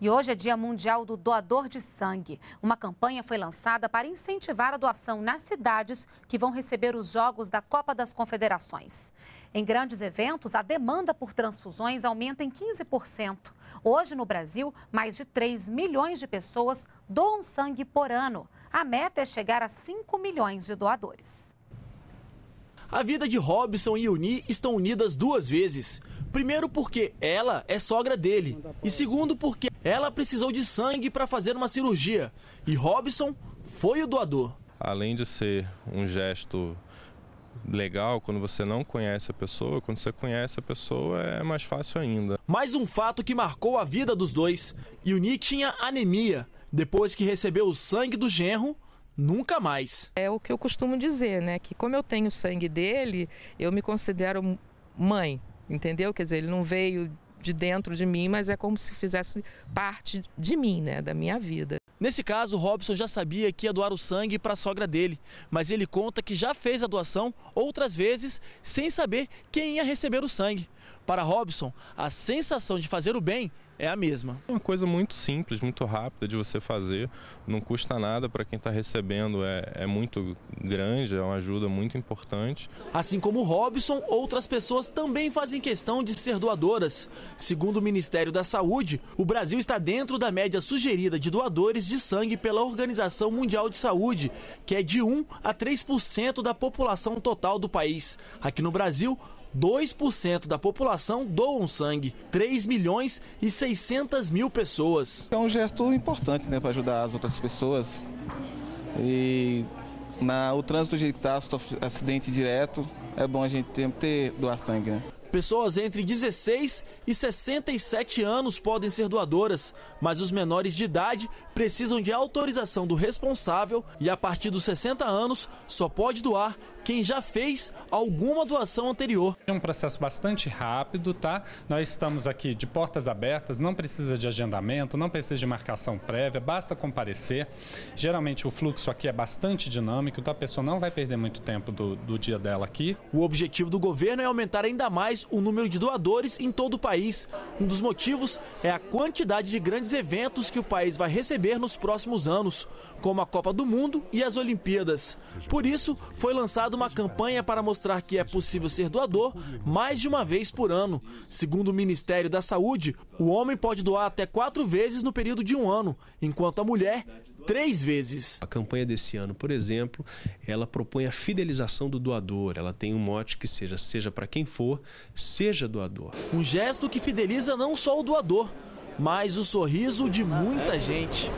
E hoje é Dia Mundial do Doador de Sangue. Uma campanha foi lançada para incentivar a doação nas cidades que vão receber os Jogos da Copa das Confederações. Em grandes eventos, a demanda por transfusões aumenta em 15%. Hoje, no Brasil, mais de 3 milhões de pessoas doam sangue por ano. A meta é chegar a 5 milhões de doadores. A vida de Robson e Uni estão unidas duas vezes. Primeiro, porque ela é sogra dele. E segundo, porque ela precisou de sangue para fazer uma cirurgia. E Robson foi o doador. Além de ser um gesto legal quando você não conhece a pessoa, quando você conhece a pessoa é mais fácil ainda. Mais um fato que marcou a vida dos dois. Yuni tinha anemia. Depois que recebeu o sangue do genro, nunca mais. É o que eu costumo dizer, né? Que como eu tenho sangue dele, eu me considero mãe entendeu? Quer dizer, ele não veio de dentro de mim, mas é como se fizesse parte de mim, né, da minha vida. Nesse caso, Robson já sabia que ia doar o sangue para a sogra dele, mas ele conta que já fez a doação outras vezes sem saber quem ia receber o sangue. Para Robson, a sensação de fazer o bem é a mesma. É uma coisa muito simples, muito rápida de você fazer, não custa nada para quem está recebendo, é, é muito grande, é uma ajuda muito importante. Assim como Robson, outras pessoas também fazem questão de ser doadoras. Segundo o Ministério da Saúde, o Brasil está dentro da média sugerida de doadores de sangue pela Organização Mundial de Saúde, que é de 1 a 3% da população total do país. Aqui no Brasil, 2% da população doam sangue, 3 milhões e 600 mil pessoas. É um gesto importante né, para ajudar as outras pessoas. E na, o trânsito de acidente direto, é bom a gente ter, ter doar sangue. Né? Pessoas entre 16 e 67 anos podem ser doadoras, mas os menores de idade precisam de autorização do responsável e a partir dos 60 anos só pode doar quem já fez alguma doação anterior. É um processo bastante rápido, tá? Nós estamos aqui de portas abertas, não precisa de agendamento, não precisa de marcação prévia, basta comparecer. Geralmente o fluxo aqui é bastante dinâmico, então a pessoa não vai perder muito tempo do, do dia dela aqui. O objetivo do governo é aumentar ainda mais o número de doadores em todo o país. Um dos motivos é a quantidade de grandes eventos que o país vai receber nos próximos anos, como a Copa do Mundo e as Olimpíadas. Por isso, foi lançada uma campanha para mostrar que é possível ser doador mais de uma vez por ano. Segundo o Ministério da Saúde, o homem pode doar até quatro vezes no período de um ano, enquanto a mulher três vezes. A campanha desse ano, por exemplo, ela propõe a fidelização do doador. Ela tem um mote que seja, seja para quem for, seja doador. Um gesto que fideliza não só o doador, mas o sorriso de muita gente.